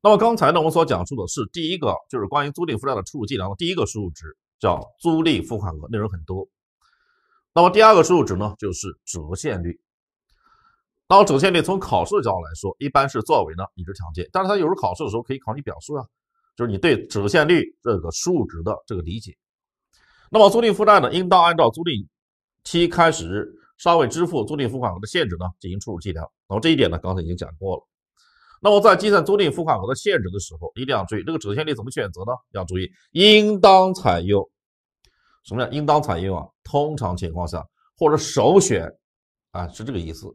那么刚才呢，我所讲述的是第一个，就是关于租赁负债的初始计量的第一个输入值，叫租赁付款额，内容很多。那么第二个输入值呢，就是折现率。那么折现率从考试的角度来说，一般是作为呢，已知条件，但是它有时候考试的时候可以考你表述啊，就是你对折现率这个数值的这个理解。那么租赁负债呢，应当按照租赁期开始日尚未支付租赁付款额的限制呢，进行初始计量。那么这一点呢，刚才已经讲过了。那么，在计算租赁付款额的限值的时候，一定要注意这个折现率怎么选择呢？要注意，应当采用什么叫应当采用啊？通常情况下或者首选啊，是这个意思。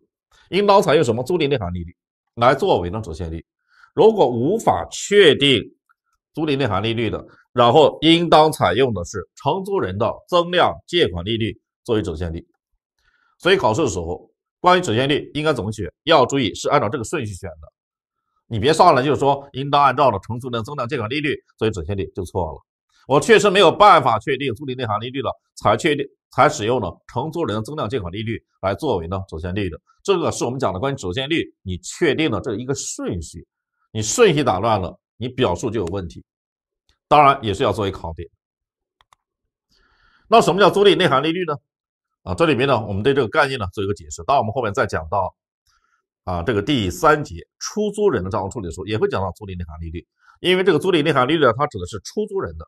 应当采用什么租赁内含利率来作为呢？折现率。如果无法确定租赁内含利率的，然后应当采用的是承租人的增量借款利率作为折现率。所以，考试的时候关于折现率应该怎么选，要注意是按照这个顺序选的。你别上了，就是说应当按照的承租人增量借款利率，作为折现率就错了。我确实没有办法确定租赁内含利率了，才确定才使用了承租人增量借款利率来作为呢折现率的。这个是我们讲的关于折现率你确定了这一个顺序，你顺序打乱了，你表述就有问题。当然也是要作为考点。那什么叫租赁内含利率呢？啊，这里面呢我们对这个概念呢做一个解释，当我们后面再讲到。啊，这个第三节出租人的账户处理的时候也会讲到租赁内含利率，因为这个租赁内含利率呢，它指的是出租人的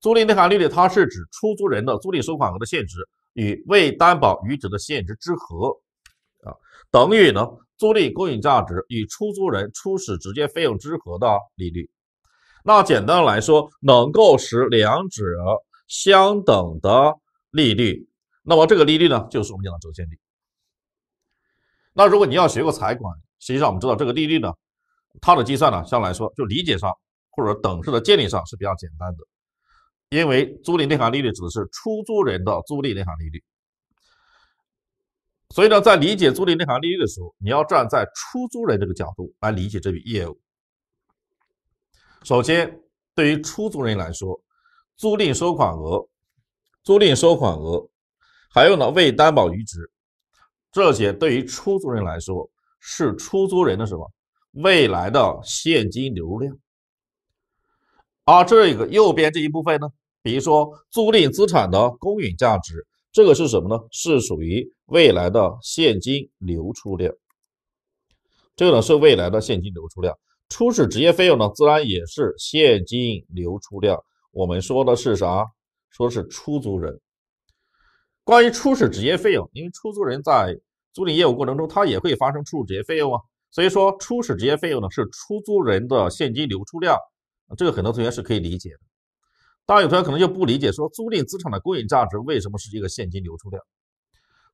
租赁内含利率，它是指出租人的租赁收款额的现值与未担保余值的现值之和，啊，等于呢租赁公允价值与出租人初始直接费用之和的利率。那简单来说，能够使两者相等的利率，那么这个利率呢，就是我们讲的折现率。那如果你要学过财管，实际上我们知道这个利率呢，它的计算呢，相对来说就理解上或者等式的建立上是比较简单的。因为租赁内含利率指的是出租人的租赁内含利率，所以呢，在理解租赁内含利率的时候，你要站在出租人这个角度来理解这笔业务。首先，对于出租人来说，租赁收款额、租赁收款额，还有呢未担保余值。这些对于出租人来说是出租人的什么未来的现金流量，而这个右边这一部分呢，比如说租赁资产的公允价值，这个是什么呢？是属于未来的现金流出量。这个呢是未来的现金流出量，初始直接费用呢自然也是现金流出量。我们说的是啥？说是出租人。关于初始职业费用，因为出租人在租赁业务过程中，他也会发生初始职业费用啊，所以说初始职业费用呢是出租人的现金流出量，这个很多同学是可以理解的。当然有同学可能就不理解，说租赁资产的公允价值为什么是一个现金流出量？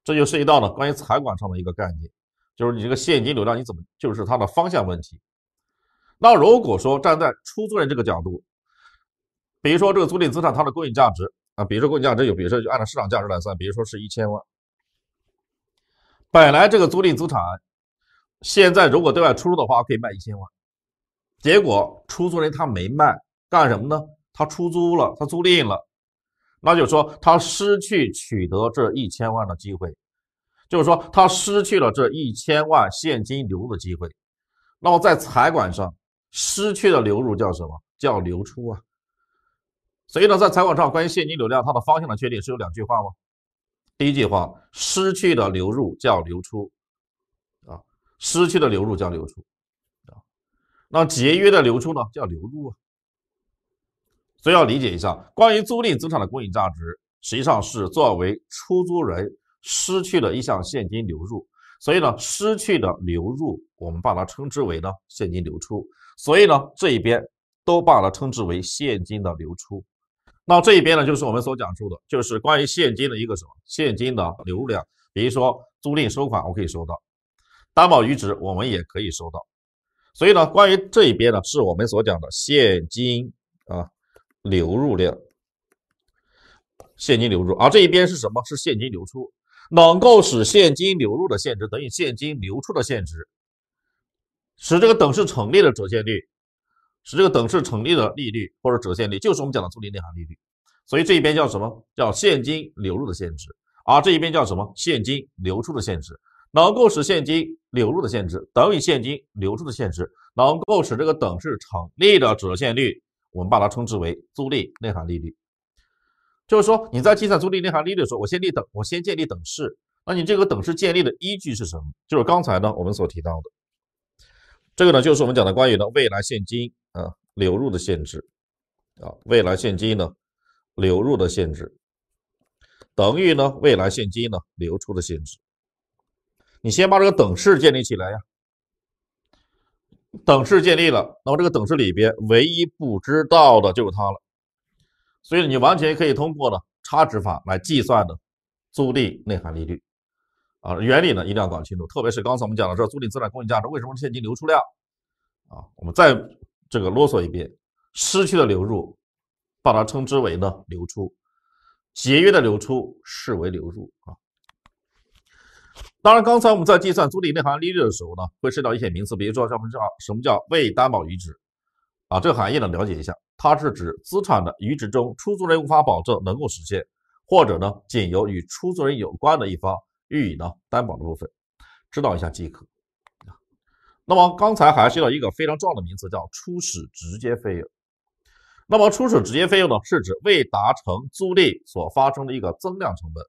这就涉及到了关于财管上的一个概念，就是你这个现金流量你怎么就是它的方向问题。那如果说站在出租人这个角度，比如说这个租赁资产它的公允价值。啊，比如说公允价值有，比如说就按照市场价值来算，比如说是一千万。本来这个租赁资产，现在如果对外出售的话，可以卖一千万。结果出租人他没卖，干什么呢？他出租了，他租赁了，那就说他失去取得这一千万的机会，就是说他失去了这一千万现金流入的机会。那么在财管上，失去的流入叫什么叫流出啊？所以呢，在财务上，关于现金流量它的方向的确定是有两句话吗？第一句话，失去的流入叫流出，啊，失去的流入叫流出，啊，那节约的流出呢叫流入啊。所以要理解一下，关于租赁资产的公允价值，实际上是作为出租人失去的一项现金流入，所以呢，失去的流入我们把它称之为呢现金流出，所以呢，这一边都把它称之为现金的流出。那这一边呢，就是我们所讲述的，就是关于现金的一个什么，现金的流入量，比如说租赁收款我可以收到，担保余值我们也可以收到，所以呢，关于这一边呢，是我们所讲的现金啊流入量，现金流入。而这一边是什么？是现金流出，能够使现金流入的现值等于现金流出的现值，使这个等式成立的折现率。使这个等式成立的利率或者折现率，就是我们讲的租赁内含利率。所以这一边叫什么？叫现金流入的限制，而这一边叫什么？现金流出的限制。能够使现金流入的限制等于现金流出的限制，能够使这个等式成立的折现率，我们把它称之为租赁内含利率。就是说，你在计算租赁内含利率的时候，我先立等，我先建立等式。那你这个等式建立的依据是什么？就是刚才呢我们所提到的。这个呢就是我们讲的关于的未来现金。啊，流入的限制啊，未来现金呢，流入的限制等于呢，未来现金呢流出的限制。你先把这个等式建立起来呀。等式建立了，那么这个等式里边唯一不知道的就是它了，所以你完全可以通过呢差值法来计算的租赁内涵利率。啊，原理呢一定要搞清楚，特别是刚才我们讲的这租赁资产公允价值为什么现金流出量啊，我们再。这个啰嗦一遍，失去的流入，把它称之为呢流出，节约的流出视为流入啊。当然，刚才我们在计算租赁内含利率的时候呢，会涉及到一些名词，比如说叫什么叫未担保余值啊，这个含义呢了解一下，它是指资产的余值中，出租人无法保证能够实现，或者呢仅由与出租人有关的一方予以呢担保的部分，知道一下即可。那么刚才还及到一个非常重要的名词，叫初始直接费用。那么初始直接费用呢，是指未达成租赁所发生的一个增量成本。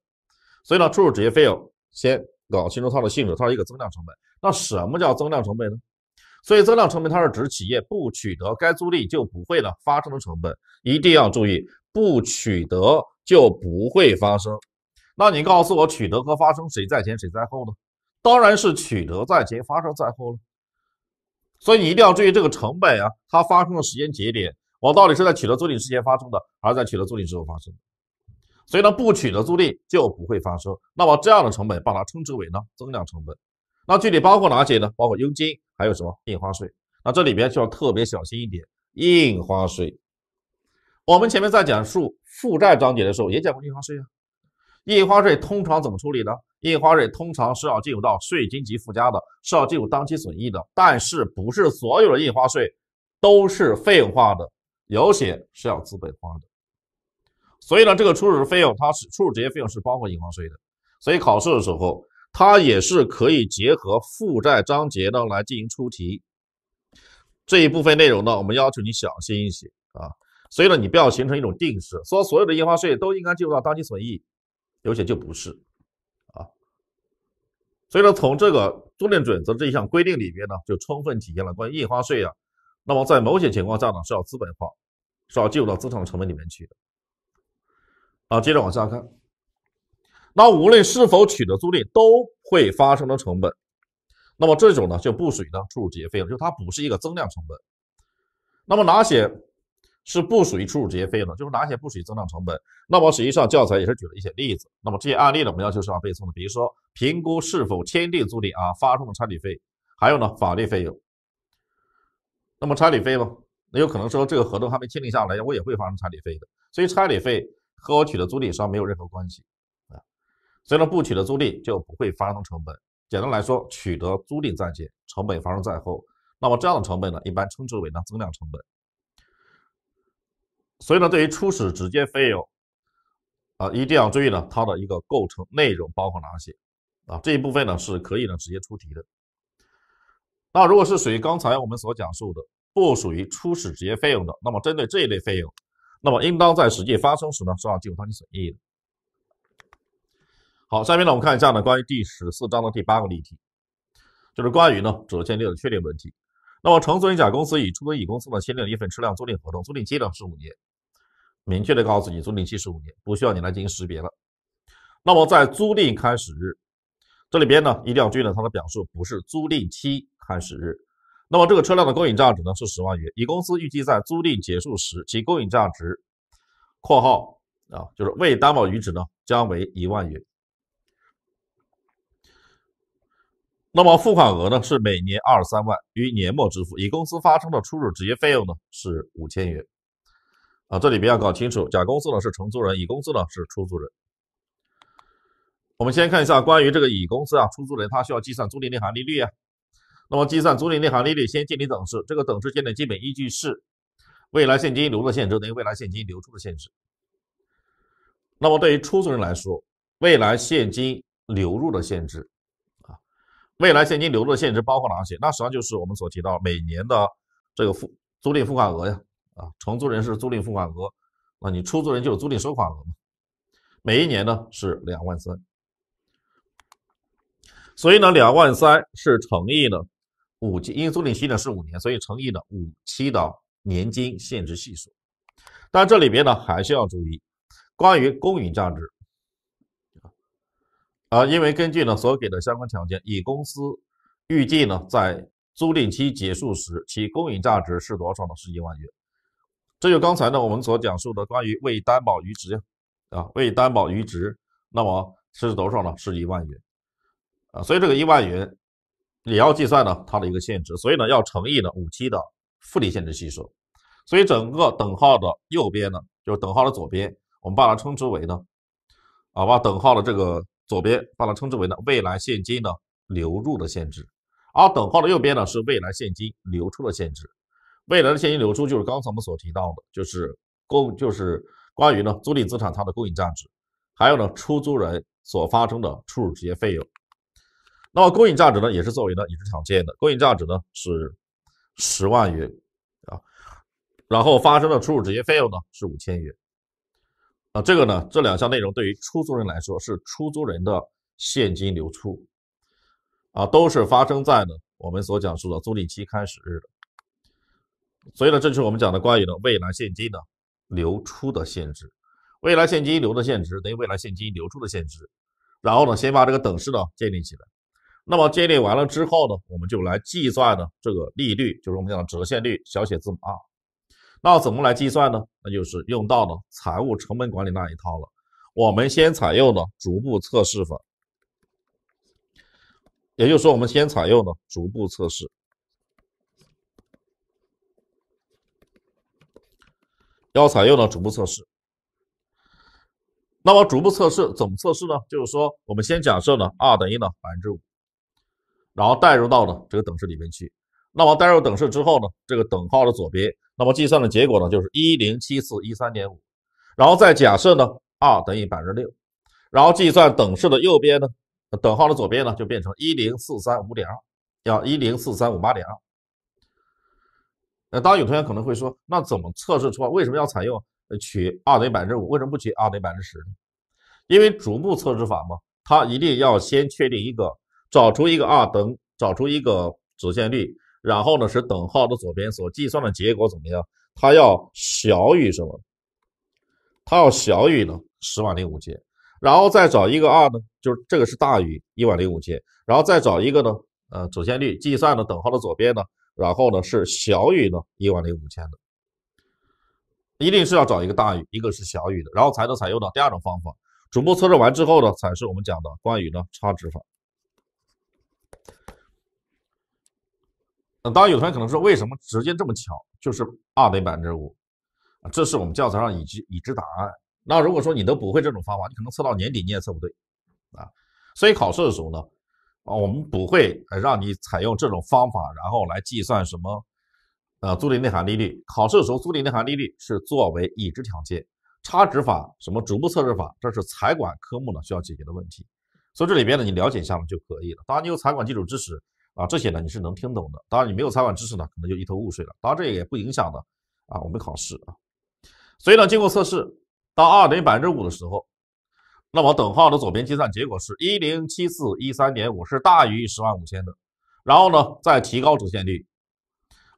所以呢，初始直接费用先搞清楚它的性质，它是一个增量成本。那什么叫增量成本呢？所以增量成本它是指企业不取得该租赁就不会呢发生的成本。一定要注意，不取得就不会发生。那你告诉我，取得和发生谁在前，谁在后呢？当然是取得在前，发生在后了。所以你一定要注意这个成本啊，它发生的时间节点，我到底是在取得租赁之前发生的，还是在取得租赁之后发生的？所以呢，不取得租赁就不会发生。那么这样的成本，把它称之为呢增量成本。那具体包括哪些呢？包括佣金，还有什么印花税？那这里边就要特别小心一点，印花税。我们前面在讲述负债章节的时候，也讲过印花税啊。印花税通常怎么处理呢？印花税通常是要计入到税金及附加的，是要计入当期损益的。但是不是所有的印花税都是费用化的，有些是要资本化的。所以呢，这个初始费用，它是初始直接费用是包括印花税的。所以考试的时候，它也是可以结合负债章节呢来进行出题。这一部分内容呢，我们要求你小心一些啊。所以呢，你不要形成一种定式，说所有的印花税都应该计入到当期损益。有些就不是，啊，所以呢，从这个租赁准则这一项规定里边呢，就充分体现了关于印花税啊，那么在某些情况下呢，是要资本化，是要计入到资产成本里面去的。好，接着往下看，那无论是否取得租赁，都会发生的成本，那么这种呢就不属于呢处置费用，就它不是一个增量成本。那么哪些？是不属于初始职业费用，的，就是哪些不属于增量成本？那么实际上教材也是举了一些例子。那么这些案例呢，我们要求是要背诵的。比如说，评估是否签订租赁啊，发生的差旅费，还有呢法律费用。那么差旅费嘛，那有可能说这个合同还没签订下来，我也会发生差旅费的。所以差旅费和我取得租赁商没有任何关系啊。所以呢，不取得租赁就不会发生成本。简单来说，取得租赁在前，成本发生在后。那么这样的成本呢，一般称之为呢增量成本。所以呢，对于初始直接费用，啊，一定要注意呢，它的一个构成内容包括哪些啊？这一部分呢是可以呢直接出题的。那如果是属于刚才我们所讲述的不属于初始直接费用的，那么针对这一类费用，那么应当在实际发生时呢，是要计入当期损益的。好，下面呢我们看一下呢关于第十四章的第八个例题，就是关于呢折现率的确定问题。那么承租人甲公司与出租乙公司呢签订了一份车辆租赁合同，租赁期呢是五年。明确的告诉你，租赁期是五年，不需要你来进行识别了。那么在租赁开始日，这里边呢一定要注意呢，它的表述不是租赁期开始日。那么这个车辆的公允价值呢是十万元，乙公司预计在租赁结束时其公允价值（括号啊）就是未担保余值呢将为一万元。那么付款额呢是每年二三万，于年末支付。乙公司发生的初始直接费用呢是五千元。啊，这里边要搞清楚，甲公司呢是承租人，乙公司呢是出租人。我们先看一下关于这个乙公司啊，出租人他需要计算租赁内含利率啊。那么计算租赁内含利率，先建立等式。这个等式建立基本依据是未来现金流入的限制等于未来现金流出的限制。那么对于出租人来说，未来现金流入的限制啊，未来现金流入的限制包括哪些？那实际上就是我们所提到每年的这个付租赁付款额呀。啊，承租人是租赁付款额，那你出租人就是租赁收款额嘛？每一年呢是两万三，所以呢两万三是乘以呢五期，因租赁期呢是五年，所以乘以呢五期的年金现值系数。但这里边呢还是要注意关于公允价值啊，因为根据呢所给的相关条件，乙公司预计呢在租赁期结束时其公允价值是多少呢？十一万元。这就刚才呢，我们所讲述的关于未担保余值，啊，未担保余值，那么是多少呢？是一万元，啊，所以这个一万元也要计算呢，它的一个限值，所以呢，要乘以呢五期的复利限值系数。所以整个等号的右边呢，就是等号的左边，我们把它称之为呢，啊，把等号的这个左边，把它称之为呢未来现金的流入的限值，而等号的右边呢是未来现金流出的限制，未来的现金流出就是刚才我们所提到的，就是供就是关于呢租赁资产它的公允价值，还有呢出租人所发生的出入职业费用。那么公允价值呢也是作为呢已知条件的，公允价值呢是十万元啊，然后发生的出入职业费用呢是五千元啊，这个呢这两项内容对于出租人来说是出租人的现金流出啊，都是发生在呢我们所讲述的租赁期开始日的。所以呢，这就是我们讲的关于呢未来现金的流出的限制。未来现金流的限值等于未来现金流出的限值。然后呢，先把这个等式呢建立起来。那么建立完了之后呢，我们就来计算呢这个利率，就是我们讲的折现率小写字母 r。那怎么来计算呢？那就是用到呢财务成本管理那一套了。我们先采用呢逐步测试法，也就是说我们先采用呢逐步测试。要采用呢逐步测试。那么逐步测试怎么测试呢？就是说，我们先假设呢 r 等于呢百分之五，然后代入到呢这个等式里面去。那么代入等式之后呢，这个等号的左边，那么计算的结果呢就是一零七四一三点五。然后再假设呢 r 等于百分之六，然后计算等式的右边呢，等号的左边呢就变成一零四三五点二，要一零四三五八点二。那当然，有同学可能会说，那怎么测试出来？为什么要采用取二等于百分之五？为什么不取二等于百分之十呢？因为逐步测试法嘛，它一定要先确定一个，找出一个二等，找出一个主线率，然后呢，使等号的左边所计算的结果怎么样？它要小于什么？它要小于呢十万零五节，然后再找一个二呢，就是这个是大于一万零五节，然后再找一个呢，呃，主线率计算的等号的左边呢？然后呢，是小于呢一万零五千的，一定是要找一个大于，一个是小于的，然后才能采用到第二种方法。逐步测试完之后呢，才是我们讲的关于呢差值法。当然有同学可能说，为什么直接这么巧，就是二倍百分之五，这是我们教材上已知已知答案。那如果说你都不会这种方法，你可能测到年底你也测不对啊。所以考试的时候呢。啊，我们不会让你采用这种方法，然后来计算什么，呃，租赁内含利率。考试的时候，租赁内含利率是作为已知条件。差值法什么逐步测试法，这是财管科目呢需要解决的问题。所以这里边呢，你了解一下呢就可以了。当然，你有财管基础知识啊，这些呢你是能听懂的。当然，你没有财管知识呢，可能就一头雾水了。当然，这也不影响的啊，我们考试。啊。所以呢，经过测试，当二等于百分之五的时候。那么等号的左边计算结果是一零七四一三点五，是大于十万五千的。然后呢，再提高主线率，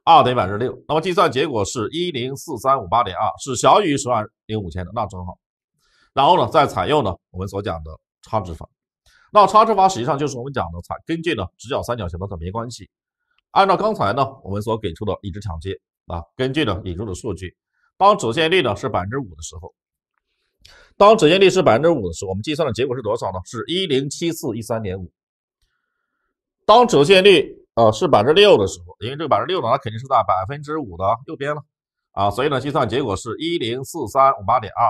二等于百分之六，那么计算结果是一零四三五八点二，是小于十万零五千的，那正好。然后呢，再采用呢我们所讲的差值法，那差值法实际上就是我们讲的采根据呢直角三角形的等边关系，按照刚才呢我们所给出的已知条件啊，根据呢引入的数据，当主线率呢是百分之五的时候。当折现率是百分之五的时候，我们计算的结果是多少呢？是一零七四一三点五。当折现率啊是百分之六的时候，因为这个百分之六呢，它肯定是在百分之五的右边了啊，所以呢，计算结果是一零四三五八点二。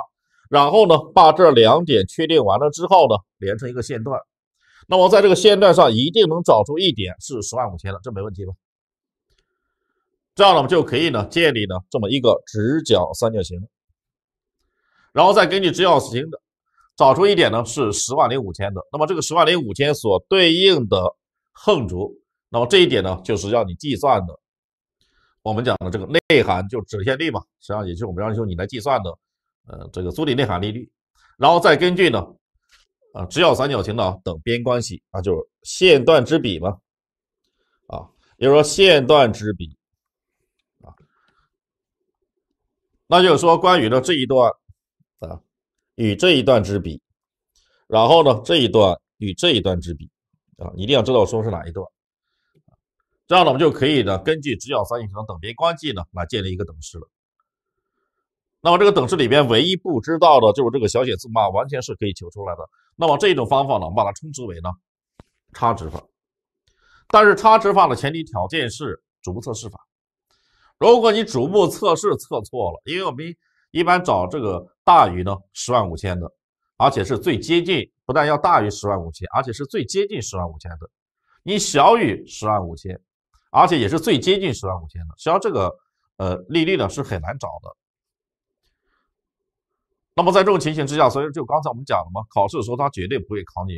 然后呢，把这两点确定完了之后呢，连成一个线段。那么在这个线段上，一定能找出一点是十万五千的，这没问题吧？这样呢，我们就可以呢，建立呢这么一个直角三角形。然后再根据直角四角形的，找出一点呢是十万零五千的，那么这个十万零五千所对应的横轴，那么这一点呢就是要你计算的，我们讲的这个内涵就折线率嘛，实际上也就是我们要求你来计算的，呃，这个租赁内涵利率，然后再根据呢，啊，直角三角形的等边关系啊，就是线段之比嘛，啊，也就是说线段之比，啊，那就是说关于呢这一段。与这一段之比，然后呢，这一段与这一段之比啊，一定要知道我说是哪一段，这样呢，我们就可以呢，根据直角三角形等边关系呢，来建立一个等式了。那么这个等式里边唯一不知道的就是这个小写字母，完全是可以求出来的。那么这种方法呢，我们把它称之为呢差值法，但是差值法的前提条件是逐步测试法。如果你逐步测试测错了，因为我们。一般找这个大于呢十万五千的，而且是最接近，不但要大于十万五千，而且是最接近十万五千的。你小于十万五千，而且也是最接近十万五千的，实际上这个呃利率呢是很难找的。那么在这种情形之下，所以就刚才我们讲了嘛，考试的时候他绝对不会考你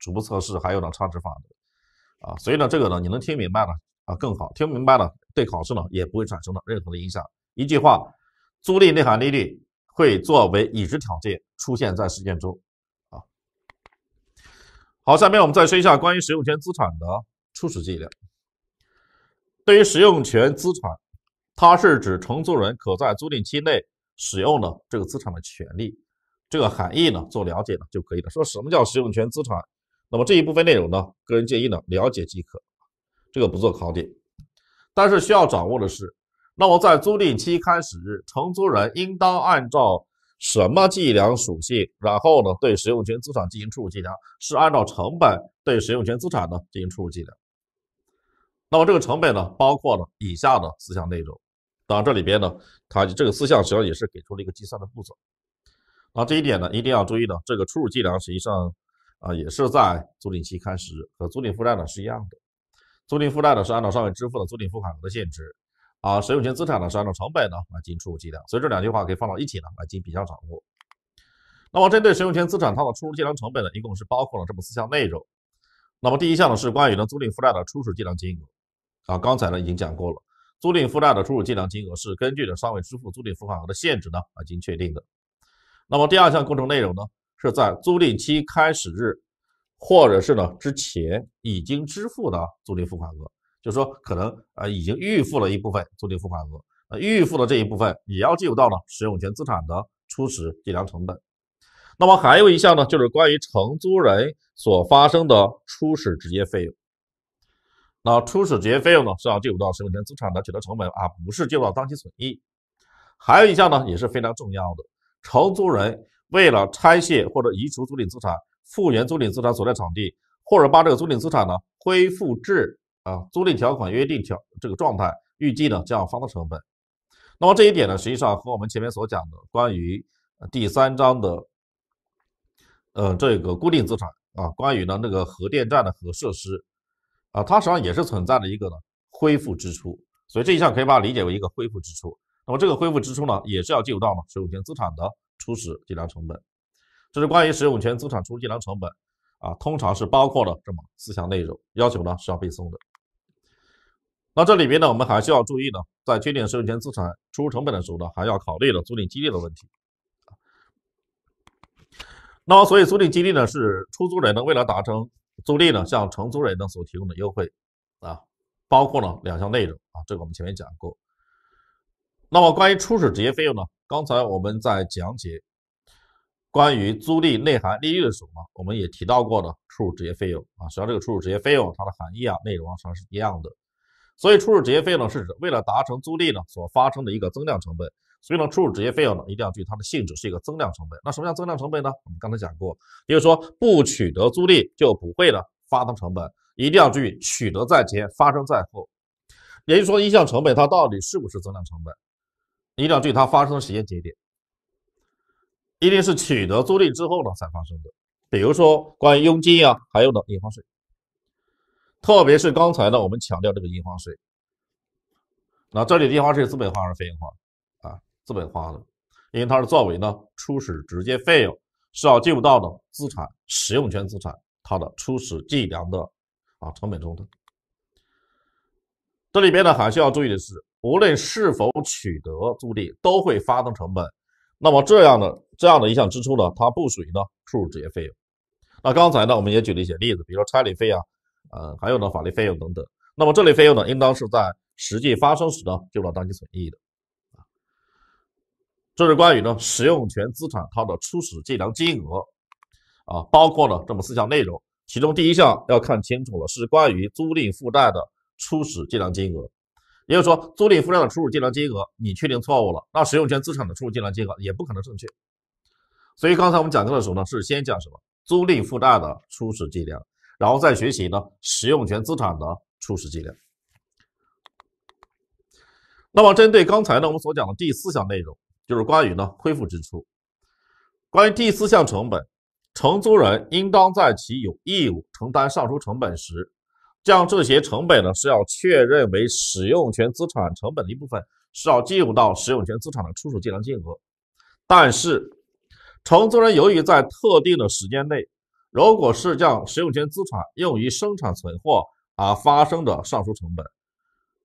逐步测试还有呢差值法的啊。所以呢，这个呢你能听明白了啊更好，听明白了对考试呢也不会产生了任何的影响。一句话。租赁内含利率会作为已知条件出现在实践中，啊，好，下面我们再说一下关于使用权资产的初始计量。对于使用权资产，它是指承租人可在租赁期内使用的这个资产的权利。这个含义呢，做了解呢就可以了。说什么叫使用权资产？那么这一部分内容呢，个人建议呢，了解即可，这个不做考点。但是需要掌握的是。那么在租赁期开始日，承租人应当按照什么计量属性？然后呢，对使用权资产进行初始计量是按照成本对使用权资产呢进行初始计量。那么这个成本呢，包括了以下的四项内容。当然这里边呢，它这个四项实际上也是给出了一个计算的步骤。啊，这一点呢一定要注意呢，这个初始计量实际上啊也是在租赁期开始日和租赁负债呢是一样的。租赁负债呢是按照尚未支付的租赁付款额的现值。啊，使用权资产呢是按照成本呢来进行初始计量，所以这两句话可以放到一起呢来进行比较掌握。那么针对使用权资产它的初始计量成本呢，一共是包括了这么四项内容。那么第一项呢是关于呢租赁负债的初始计量金额，啊刚才呢已经讲过了，租赁负债的初始计量金额是根据的尚未支付租赁付款额的限制呢来进行确定的。那么第二项构成内容呢是在租赁期开始日或者是呢之前已经支付的租赁付款额。就是说，可能呃已经预付了一部分租赁付款额，呃预付的这一部分也要计入到呢使用权资产的初始计量成本。那么还有一项呢，就是关于承租人所发生的初始直接费用。那初始直接费用呢是要计入到使用权资产的取得成本啊，不是计入到当期损益。还有一项呢也是非常重要的，承租人为了拆卸或者移除租赁资产、复原租赁资产所在场地，或者把这个租赁资产呢恢复至。啊，租赁条款约定条这个状态，预计呢将要发生的成本。那么这一点呢，实际上和我们前面所讲的关于第三章的，呃，这个固定资产啊，关于呢那个核电站的核设施，啊，它实际上也是存在的一个呢恢复支出。所以这一项可以把它理解为一个恢复支出。那么这个恢复支出呢，也是要计入到呢使用权资产的初始计量成本。这是关于使用权资产初始计量成本啊，通常是包括了这么四项内容，要求呢是要背诵的。那这里边呢，我们还需要注意呢，在确定使用权资产出入成本的时候呢，还要考虑了租赁激励的问题。那么，所以租赁激励呢，是出租人呢为了达成租赁呢，向承租人呢所提供的优惠啊，包括呢两项内容啊，这个我们前面讲过。那么，关于初始直接费用呢，刚才我们在讲解关于租赁内涵利率的时候，呢，我们也提到过的初始直接费用啊，实际上这个初始直接费用它的含义啊、内容啊，实际上是一样的。所以初始直接费用呢，是指为了达成租赁呢所发生的一个增量成本。所以呢，初始直接费用呢一定要注意它的性质是一个增量成本。那什么叫增量成本呢？我们刚才讲过，也就是说不取得租赁就不会呢发生成本，一定要注意取得在前，发生在后。也就是说一项成本它到底是不是增量成本，一定要注意它发生的时间节点，一定是取得租赁之后呢才发生的。比如说关于佣金啊，还有呢印花税。特别是刚才呢，我们强调这个印花税。那这里的印花税资本化还是非印花，啊，资本化的，因为它是作为呢初始直接费用是要计入到的资产使用权资产它的初始计量的啊成本中的。这里边呢还需要注意的是，无论是否取得租赁，都会发生成本。那么这样的这样的一项支出呢，它不属于呢初始直接费用。那刚才呢我们也举了一些例子，比如说差旅费啊。呃，还有呢，法律费用等等。那么这类费用呢，应当是在实际发生时呢，就当期损益的。啊，这是关于呢，使用权资产它的初始计量金额，啊，包括了这么四项内容。其中第一项要看清楚了，是关于租赁负债的初始计量金额。也就是说，租赁负债的初始计量金额你确定错误了，那使用权资产的初始计量金额也不可能正确。所以刚才我们讲课的时候呢，是先讲什么？租赁负债的初始计量。然后再学习呢，使用权资产的初始计量。那么，针对刚才呢，我们所讲的第四项内容，就是关于呢恢复支出。关于第四项成本，承租人应当在其有义务承担上述成本时，将这些成本呢是要确认为使用权资产成本的一部分，是要计入到使用权资产的初始计量金额。但是，承租人由于在特定的时间内。如果是将使用权资产用于生产存货而发生的上述成本，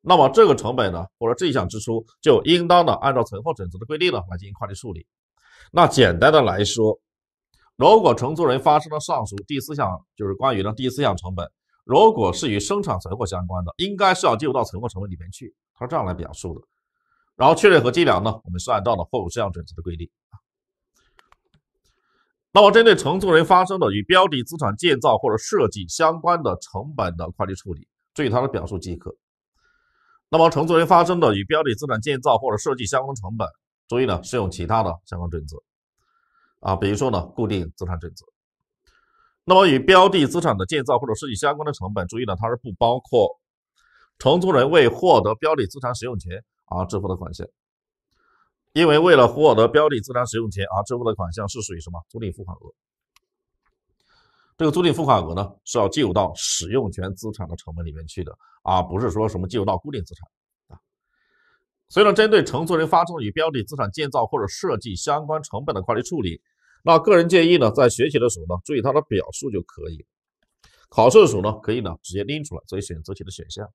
那么这个成本呢，或者这项支出就应当的按照存货准则的规定呢来进行会计处理。那简单的来说，如果承租人发生了上述第四项，就是关于呢第四项成本，如果是与生产存货相关的，应该是要计入到存货成本里面去。他是这样来表述的。然后确认和计量呢，我们是按照的货物质量准则的规定。那么，针对承租人发生的与标的资产建造或者设计相关的成本的会计处理，注意它的表述即可。那么，承租人发生的与标的资产建造或者设计相关成本，注意呢，适用其他的相关准则啊，比如说呢，固定资产准则。那么，与标的资产的建造或者设计相关的成本，注意呢，它是不包括承租人为获得标的资产使用权而支付的款项。因为为了获得标的资产使用权而支付的款项是属于什么租赁付款额？这个租赁付款额呢，是要计入到使用权资产的成本里面去的而不是说什么计入到固定资产啊。所以呢，针对承租人发生与标的资产建造或者设计相关成本的会计处理，那个人建议呢，在学习的时候呢，注意它的表述就可以；考试的时候呢，可以呢直接拎出来作为选择题的选项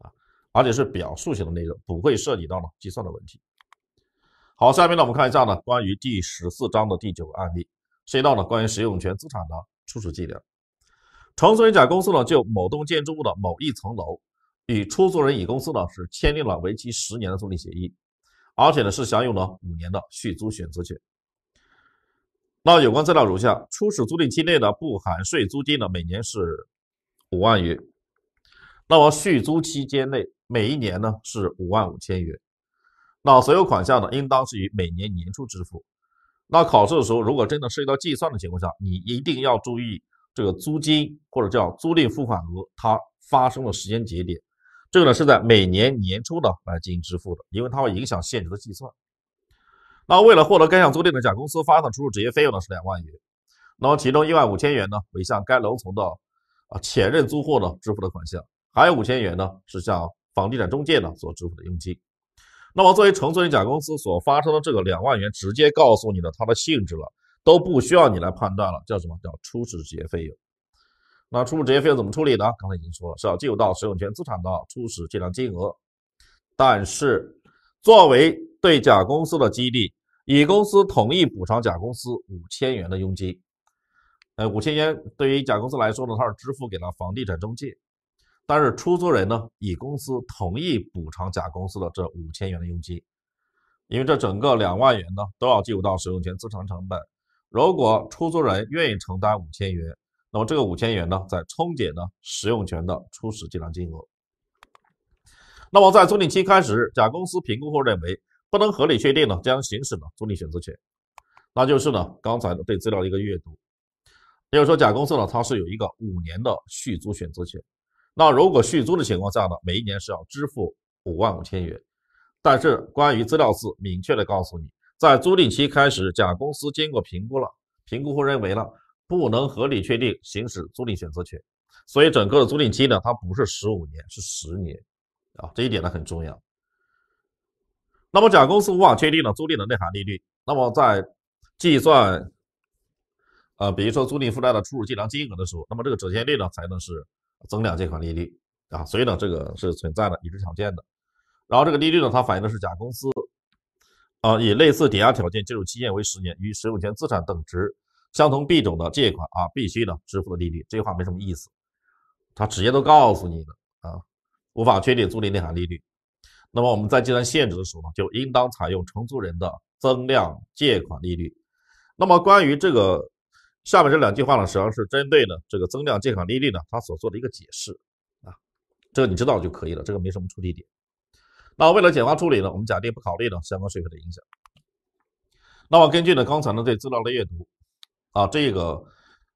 啊，而且是表述型的内容，不会涉及到呢计算的问题。好，下面呢我们看一下呢关于第十四章的第九个案例，涉及到呢关于使用权资产的初始计量。承租人甲公司呢就某栋建筑物的某一层楼，与出租人乙公司呢是签订了为期十年的租赁协议，而且呢是享有了五年的续租选择权。那有关资料如下：初始租赁期内的不含税租金呢每年是五万元，那么续租期间内每一年呢是五万五千元。那所有款项呢，应当是于每年年初支付。那考试的时候，如果真的涉及到计算的情况下，你一定要注意这个租金或者叫租赁付款额它发生的时间节点。这个呢是在每年年初呢来进行支付的，因为它会影响现值的计算。那为了获得该项租赁的，甲公司发的出入职业费用呢是两万元，那么其中一万五千元呢为向该楼层的啊前任租户呢支付的款项，还有五千元呢是向房地产中介呢所支付的佣金。那么，作为承租人甲公司所发生的这个两万元，直接告诉你了它的性质了，都不需要你来判断了，叫什么叫初始职业费用。那初始职业费用怎么处理呢？刚才已经说了，是要计入到使用权资产的初始计量金额。但是，作为对甲公司的激励，乙公司同意补偿甲公司五千元的佣金。呃，五千元对于甲公司来说呢，它是支付给了房地产中介。但是出租人呢，乙公司同意补偿甲公司的这五千元的佣金，因为这整个两万元呢，都要计入到使用权资产成本。如果出租人愿意承担五千元，那么这个五千元呢，在冲减呢使用权的初始计量金额。那么在租赁期开始甲公司评估后认为不能合理确定呢，将行使呢租赁选择权，那就是呢刚才对资料的一个阅读，也就是说甲公司呢，它是有一个五年的续租选择权。那如果续租的情况下呢？每一年是要支付五万五千元，但是关于资料四，明确的告诉你，在租赁期开始，甲公司经过评估了，评估后认为呢，不能合理确定行使租赁选择权，所以整个的租赁期呢，它不是十五年，是十年，啊，这一点呢很重要。那么甲公司无法确定的租赁的内涵利率，那么在计算，呃，比如说租赁负债的初始计量金额的时候，那么这个折现率呢才能是。增量借款利率啊，所以呢，这个是存在的，已知条件的。然后这个利率呢，它反映的是甲公司啊，以类似抵押条件、借入期限为十年、与使用权资产等值、相同币种的借款啊，必须呢支付的利率。这句话没什么意思，他直接都告诉你了啊，无法确定租赁内含利率。那么我们在计算限值的时候呢，就应当采用承租人的增量借款利率。那么关于这个。下面这两句话呢，实际上是针对呢这个增量借款利率呢，它所做的一个解释啊，这个你知道就可以了，这个没什么出题点。那为了简化处理呢，我们假定不考虑呢相关税费的影响。那么根据呢刚才呢对资料的阅读啊，这个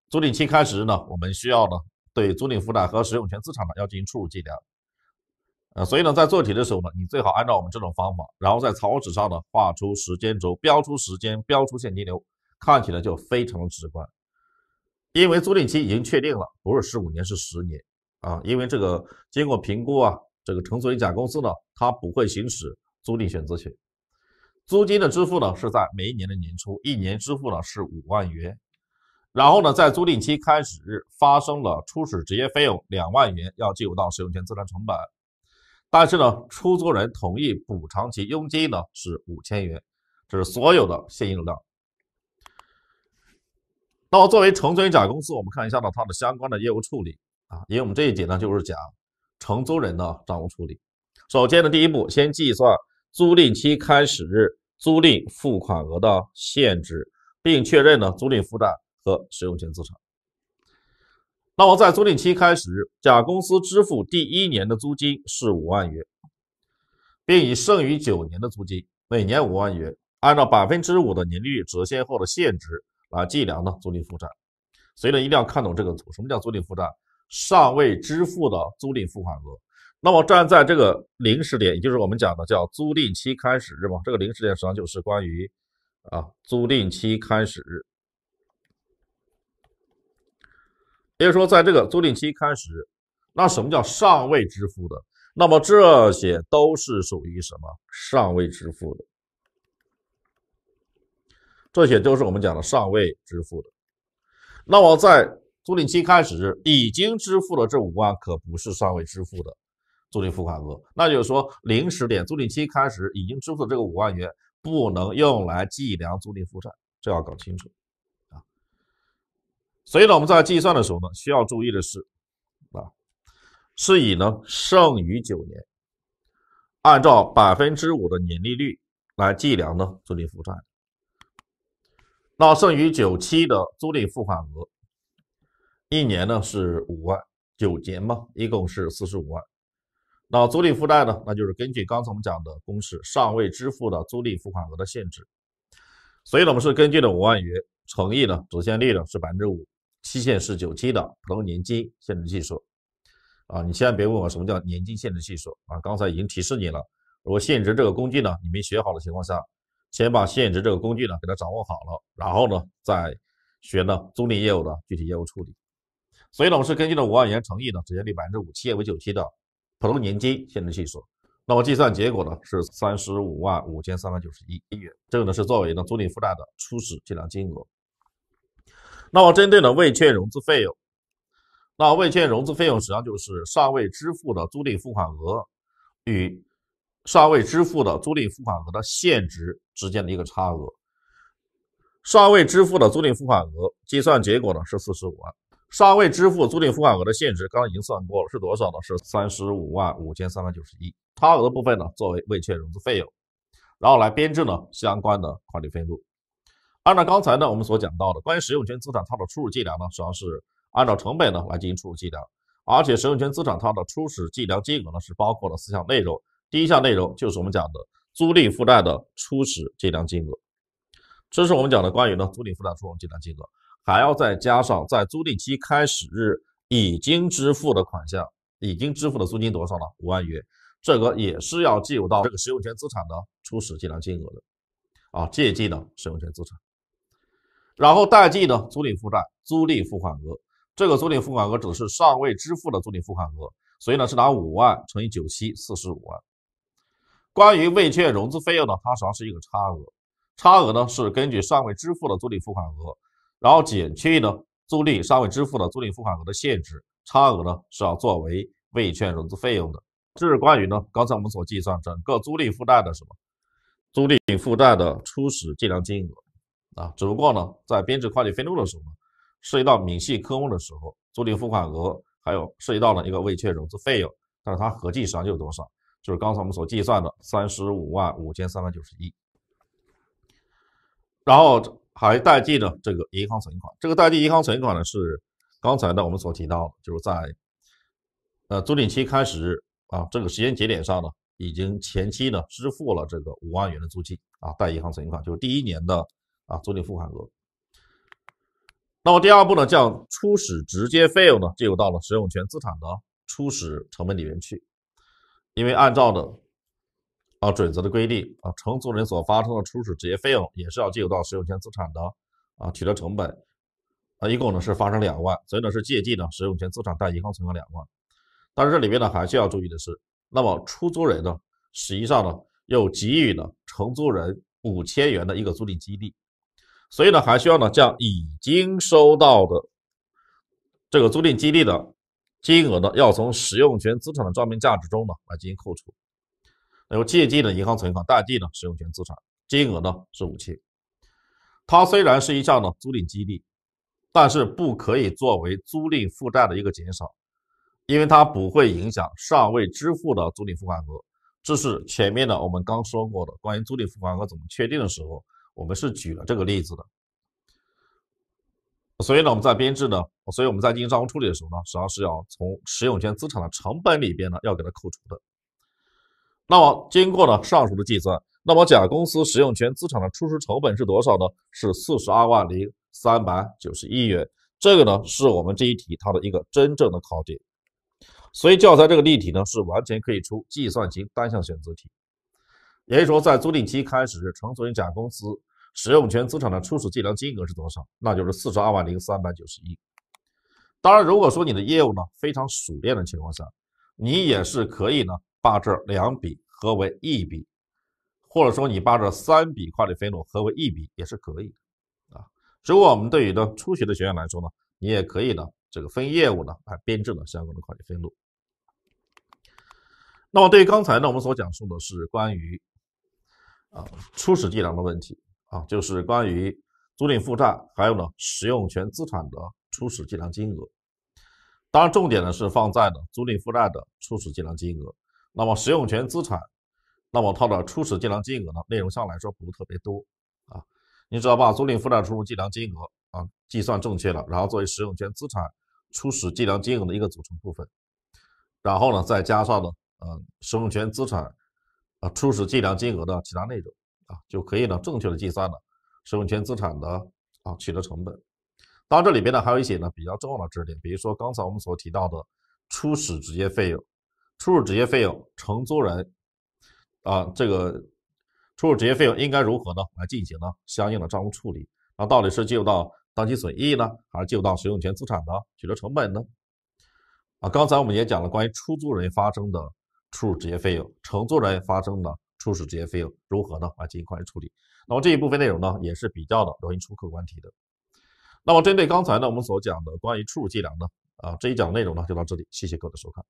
租赁期开始呢，我们需要呢对租赁负债和使用权资产呢要进行初步计量。呃，所以呢在做题的时候呢，你最好按照我们这种方法，然后在草纸上呢画出时间轴，标出时间，标出现金流。看起来就非常的直观，因为租赁期已经确定了，不是十五年是十年啊，因为这个经过评估啊，这个承租人甲公司呢，它不会行使租赁选择权。租金的支付呢是在每一年的年初，一年支付呢是五万元，然后呢在租赁期开始日发生了初始直接费用两万元，要计入到使用权资产成本，但是呢出租人同意补偿其佣金呢是五千元，这是所有的现金流量。那么，作为承租人甲公司，我们看一下呢它的相关的业务处理啊，因为我们这一节呢就是讲承租人的账务处理。首先呢，第一步，先计算租赁期开始日租赁付款额的限制，并确认呢租赁负债和使用权资产。那么，在租赁期开始日，甲公司支付第一年的租金是五万元，并以剩余九年的租金，每年五万元，按照百分之五的年利率折现后的现值。啊，计量的租赁负债，所以呢，一定要看懂这个图。什么叫租赁负债？尚未支付的租赁付款额。那么站在这个零时点，也就是我们讲的叫租赁期开始日嘛。这个零时点实际上就是关于啊租赁期开始日。也就是说，在这个租赁期开始，那什么叫尚未支付的？那么这些都是属于什么？尚未支付的。这些都是我们讲的尚未支付的。那我在租赁期开始已经支付了这五万，可不是尚未支付的租赁付款额。那就是说，零时点租赁期开始已经支付的这个五万元，不能用来计量租赁负债，这要搞清楚啊。所以呢，我们在计算的时候呢，需要注意的是啊，是以呢剩余九年，按照百分之五的年利率来计量的租赁负债。那剩余九期的租赁付款额，一年呢是五万，九年嘛，一共是四十五万。那租赁负债呢，那就是根据刚才我们讲的公式，尚未支付的租赁付款额的限制。所以呢，我们是根据的五万元乘以呢折现率呢是百分之五，期限是九期的普通年金限制系数。啊，你千万别问我什么叫年金限制系数啊，刚才已经提示你了。如果限值这个工具呢，你没学好的情况下。先把现值这个工具呢给它掌握好了，然后呢再学呢租赁业务的具体业务处理。所以呢，我是根据的五万元诚意呢，直接率百分之五七为九七的普通年金现值系数，那么计算结果呢是三十五万五千三百九十一元。这个呢是作为呢租赁负债的初始计量金额。那么针对呢未确认融资费用，那未确认融资费用实际上就是尚未支付的租赁付款额与尚未支付的租赁付款额的现值之间的一个差额，尚未支付的租赁付款额计算结果呢是四十五万，尚未支付租赁付款额的现值刚刚已经算过了是多少呢？是三十五万五千三百九十一，差额的部分呢作为未确认融资费用，然后来编制呢相关的会计费录。按照刚才呢我们所讲到的关于使用权资产它的初始计量呢主要是按照成本呢来进行初始计量，而且使用权资产它的初始计量金额呢是包括了四项内容。第一项内容就是我们讲的租赁负债的初始计量金额，这是我们讲的关于呢租赁负债初始计量金额，还要再加上在租赁期开始日已经支付的款项，已经支付的租金多少呢？五万元，这个也是要计入到这个使用权资产的初始计量金额的，啊，借记呢使用权资产，然后贷记呢租赁负债租赁付款额，这个租赁付款额指的是尚未支付的租赁付款额，所以呢是拿五万乘以九七，四十五万。关于未确认融资费用呢，它实际上是一个差额，差额呢是根据尚未支付的租赁付款额，然后减去呢租赁尚未支付的租赁付款额的限制，差额呢是要作为未确认融资费用的。这是关于呢刚才我们所计算整个租赁负债的什么，租赁负债的初始计量金额，啊，只不过呢在编制会计分录的时候呢，涉及到明细科目的时候，租赁付款额还有涉及到了一个未确认融资费用，但是它合计实际上有多少？就是刚才我们所计算的三十五万五千三百九十一，然后还代记呢这个银行存款。这个代记银行存款呢，是刚才呢我们所提到的，就是在呃租赁期开始啊这个时间节点上呢，已经前期呢支付了这个五万元的租金啊，带银行存款就是第一年的啊租赁付款额。那么第二步呢，将初始直接费用呢，计入到了使用权资产的初始成本里面去。因为按照的啊准则的规定啊，承租人所发生的初始职业费用也是要计入到使用权资产的啊取得成本啊，一共呢是发生两万，所以呢是借记呢使用权资产，贷银行存款两万。但是这里面呢还需要注意的是，那么出租人呢实际上呢又给予了承租人五千元的一个租赁基地，所以呢还需要呢将已经收到的这个租赁基地的。金额呢，要从使用权资产的账面价值中呢来进行扣除。然后借记的银行存款、贷记呢使用权资产，金额呢是五千。它虽然是一项呢租赁激励，但是不可以作为租赁负债的一个减少，因为它不会影响尚未支付的租赁付款额。这是前面的我们刚说过的关于租赁付款额怎么确定的时候，我们是举了这个例子的。所以呢，我们在编制呢，所以我们在进行账务处理的时候呢，实际上是要从使用权资产的成本里边呢，要给它扣除的。那么，经过呢上述的计算，那么甲公司使用权资产的初始成本是多少呢？是四十二万零三百九十一元。这个呢，是我们这一题它的一个真正的考点。所以教材这个例题呢，是完全可以出计算型单项选择题。也就是说，在租赁期开始承租人甲公司。使用权资产的初始计量金额是多少？那就是四十二万零三百九十一。当然，如果说你的业务呢非常熟练的情况下，你也是可以呢把这两笔合为一笔，或者说你把这三笔会计分录合为一笔也是可以的啊。如果我们对于呢初学的学员来说呢，你也可以呢这个分业务呢来编制呢相关的会计分录。那么对于刚才呢我们所讲述的是关于啊初始计量的问题。啊，就是关于租赁负债，还有呢，使用权资产的初始计量金额。当然，重点呢是放在呢租赁负债的初始计量金额。那么使用权资产，那么它的初始计量金额呢，内容上来说不特别多啊。你只要把租赁负债初始计量金额啊，计算正确了，然后作为使用权资产初始计量金额的一个组成部分，然后呢，再加上呢，嗯，使用权资产啊，初始计量金额的其他内容。啊，就可以呢，正确的计算了使用权资产的啊取得成本。当然，这里边呢还有一些呢比较重要的知识点，比如说刚才我们所提到的初始直接费用、初始直接费用，承租人啊这个初始直接费用应该如何呢来进行呢相应的账务处理？那到底是计入到当期损益呢，还是计入到使用权资产的取得成本呢？啊，刚才我们也讲了关于出租人发生的初始直接费用，承租人发生的。初始这些费用如何呢？啊，进行快速处理，那么这一部分内容呢，也是比较的容易出客观题的。那么针对刚才呢，我们所讲的关于初始计量呢，啊，这一讲的内容呢，就到这里，谢谢各位的收看。